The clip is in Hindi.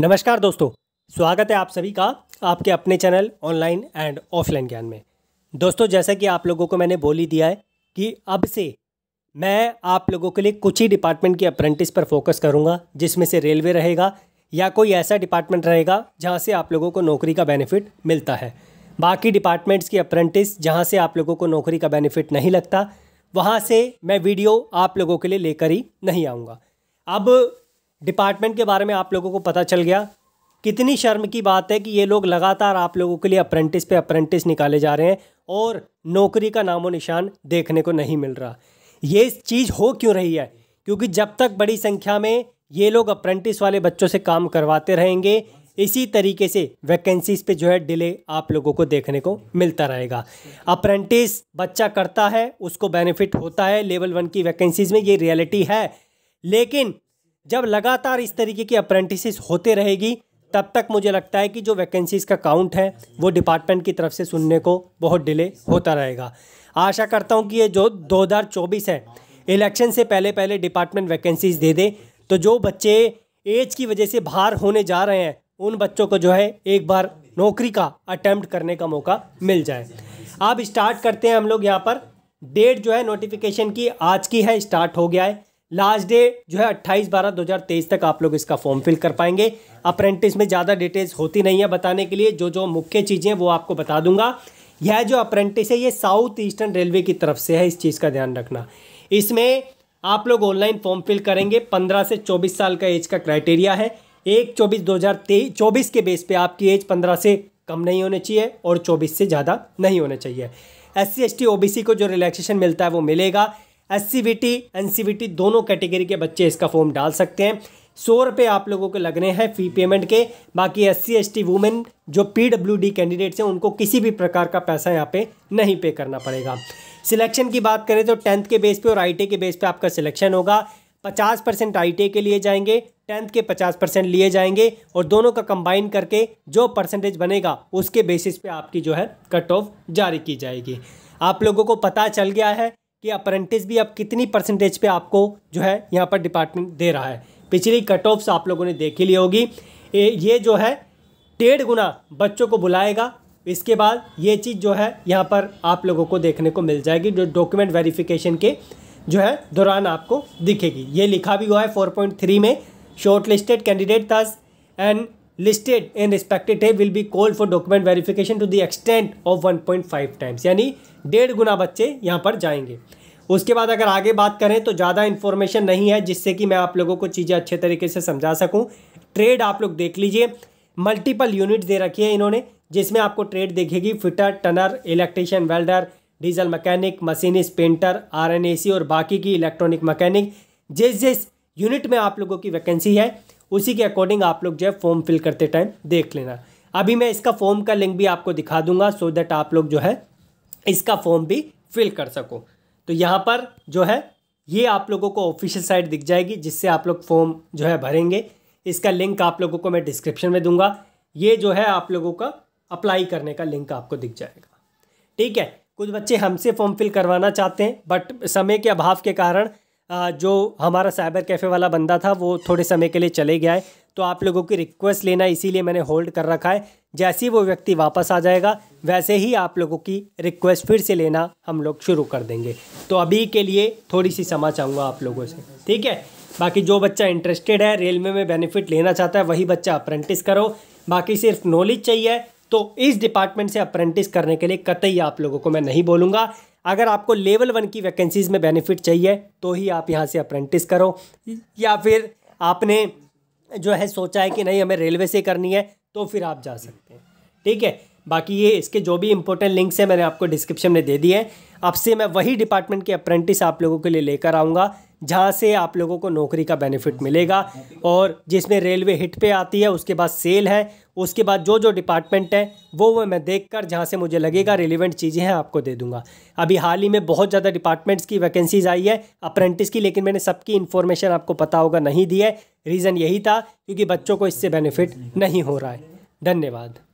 नमस्कार दोस्तों स्वागत है आप सभी का आपके अपने चैनल ऑनलाइन एंड ऑफलाइन ज्ञान में दोस्तों जैसा कि आप लोगों को मैंने बोली दिया है कि अब से मैं आप लोगों के लिए कुछ ही डिपार्टमेंट के अप्रेंटिस पर फोकस करूंगा जिसमें से रेलवे रहेगा या कोई ऐसा डिपार्टमेंट रहेगा जहाँ से आप लोगों को नौकरी का बेनिफिट मिलता है बाकी डिपार्टमेंट्स की अप्रेंटिस जहाँ से आप लोगों को नौकरी का बेनिफिट नहीं लगता वहाँ से मैं वीडियो आप लोगों के लिए लेकर ही नहीं आऊँगा अब डिपार्टमेंट के बारे में आप लोगों को पता चल गया कितनी शर्म की बात है कि ये लोग लगातार आप लोगों के लिए अप्रेंटिस पे अप्रेंटिस निकाले जा रहे हैं और नौकरी का नामो निशान देखने को नहीं मिल रहा ये चीज़ हो क्यों रही है क्योंकि जब तक बड़ी संख्या में ये लोग अप्रेंटिस वाले बच्चों से काम करवाते रहेंगे इसी तरीके से वैकेंसीज पे जो है डिले आप लोगों को देखने को मिलता रहेगा अप्रेंटिस बच्चा करता है उसको बेनिफिट होता है लेवल वन की वैकेंसीज में ये रियलिटी है लेकिन जब लगातार इस तरीके की अप्रेंटिसिस होते रहेगी तब तक मुझे लगता है कि जो वैकेंसीज़ का काउंट है वो डिपार्टमेंट की तरफ से सुनने को बहुत डिले होता रहेगा आशा करता हूँ कि ये जो 2024 है इलेक्शन से पहले पहले डिपार्टमेंट वैकेंसीज़ दे दे तो जो बच्चे एज की वजह से बाहर होने जा रहे हैं उन बच्चों को जो है एक बार नौकरी का अटैम्प्ट करने का मौका मिल जाए अब स्टार्ट करते हैं हम लोग यहाँ पर डेट जो है नोटिफिकेशन की आज की है स्टार्ट हो गया है लास्ट डे जो है 28 बारह 2023 तक आप लोग इसका फॉर्म फिल कर पाएंगे अप्रेंटिस में ज़्यादा डिटेल्स होती नहीं है बताने के लिए जो जो मुख्य चीज़ें वो आपको बता दूंगा यह जो अप्रेंटिस है ये साउथ ईस्टर्न रेलवे की तरफ से है इस चीज़ का ध्यान रखना इसमें आप लोग ऑनलाइन फॉर्म फिल करेंगे पंद्रह से चौबीस साल का एज का क्राइटेरिया है एक चौबीस दो हज़ार तेईस चौबीस के बेस पे आपकी एज पंद्रह से कम नहीं होने चाहिए और चौबीस से ज़्यादा नहीं होने चाहिए S C S T O B C को जो रिलैक्सेशन मिलता है वो मिलेगा बी टी दोनों कैटेगरी के बच्चे इसका फॉर्म डाल सकते हैं सौ रुपये आप लोगों के लगने हैं फ़ी पेमेंट के बाकी S C S T women जो पी डब्ल्यू डी कैंडिडेट्स हैं उनको किसी भी प्रकार का पैसा यहाँ पे नहीं पे करना पड़ेगा सिलेक्शन की बात करें तो टेंथ के बेस पे और आई के बेस पे आपका सिलेक्शन होगा पचास परसेंट आई के लिए जाएंगे टेंथ के पचास परसेंट लिए जाएंगे और दोनों का कंबाइन करके जो परसेंटेज बनेगा उसके बेसिस पे आपकी जो है कट ऑफ जारी की जाएगी आप लोगों को पता चल गया है कि अप्रेंटिस भी अब कितनी परसेंटेज पे आपको जो है यहाँ पर डिपार्टमेंट दे रहा है पिछली कट ऑफ्स आप लोगों ने देखी ली होगी ये जो है डेढ़ गुना बच्चों को बुलाएगा इसके बाद ये चीज़ जो है यहाँ पर आप लोगों को देखने को मिल जाएगी जो डॉक्यूमेंट वेरिफिकेशन के जो है दौरान आपको दिखेगी ये लिखा भी हुआ है 4.3 में short listed candidate thus and listed in will be will be called for document verification to the extent of 1.5 times यानी डेढ़ गुना बच्चे यहाँ पर जाएंगे उसके बाद अगर आगे बात करें तो ज़्यादा इन्फॉर्मेशन नहीं है जिससे कि मैं आप लोगों को चीज़ें अच्छे तरीके से समझा सकूँ ट्रेड आप लोग देख लीजिए मल्टीपल यूनिट दे रखी है इन्होंने जिसमें आपको ट्रेड देखेगी fitter turner electrician welder diesel mechanic machinist painter सी और बाकी की इलेक्ट्रॉनिक मैकेनिक जिस जिस यूनिट में आप लोगों की वैकेंसी है उसी के अकॉर्डिंग आप लोग जो है फॉर्म फिल करते टाइम देख लेना अभी मैं इसका फॉर्म का लिंक भी आपको दिखा दूंगा सो दैट आप लोग जो है इसका फॉर्म भी फिल कर सको तो यहाँ पर जो है ये आप लोगों को ऑफिशियल साइट दिख जाएगी जिससे आप लोग फॉर्म जो है भरेंगे इसका लिंक आप लोगों को मैं डिस्क्रिप्शन में दूंगा ये जो है आप लोगों का अप्लाई करने का लिंक आपको दिख जाएगा ठीक है कुछ बच्चे हमसे फॉर्म फिल करवाना चाहते हैं बट समय के अभाव के कारण जो हमारा साइबर कैफ़े वाला बंदा था वो थोड़े समय के लिए चले गया है तो आप लोगों की रिक्वेस्ट लेना इसीलिए मैंने होल्ड कर रखा है जैसे ही वो व्यक्ति वापस आ जाएगा वैसे ही आप लोगों की रिक्वेस्ट फिर से लेना हम लोग शुरू कर देंगे तो अभी के लिए थोड़ी सी समा चाहूँगा आप लोगों से ठीक है बाकी जो बच्चा इंटरेस्टेड है रेलवे में बेनिफिट लेना चाहता है वही बच्चा अप्रेंटिस करो बाकी सिर्फ नॉलेज चाहिए तो इस डिपार्टमेंट से अप्रेंटिस करने के लिए कतई आप लोगों को मैं नहीं बोलूँगा अगर आपको लेवल वन की वैकेंसीज़ में बेनिफिट चाहिए तो ही आप यहाँ से अप्रेंटिस करो या फिर आपने जो है सोचा है कि नहीं हमें रेलवे से करनी है तो फिर आप जा सकते हैं ठीक है बाकी ये इसके जो भी इंपॉर्टेंट लिंक्स हैं मैंने आपको डिस्क्रिप्शन में दे दिए हैं आपसे मैं वही डिपार्टमेंट के अप्रेंटिस आप लोगों के लिए लेकर आऊँगा जहाँ से आप लोगों को नौकरी का बेनिफिट मिलेगा और जिसमें रेलवे हिट पे आती है उसके बाद सेल है उसके बाद जो जो डिपार्टमेंट है वो वो मैं देख कर जहाँ से मुझे लगेगा रिलेवेंट चीज़ें हैं आपको दे दूंगा अभी हाल ही में बहुत ज़्यादा डिपार्टमेंट्स की वैकेंसीज आई है अप्रेंटिस की लेकिन मैंने सबकी इन्फॉर्मेशन आपको पता होगा नहीं दी है रीज़न यही था क्योंकि बच्चों को इससे बेनिफिट नहीं हो रहा है धन्यवाद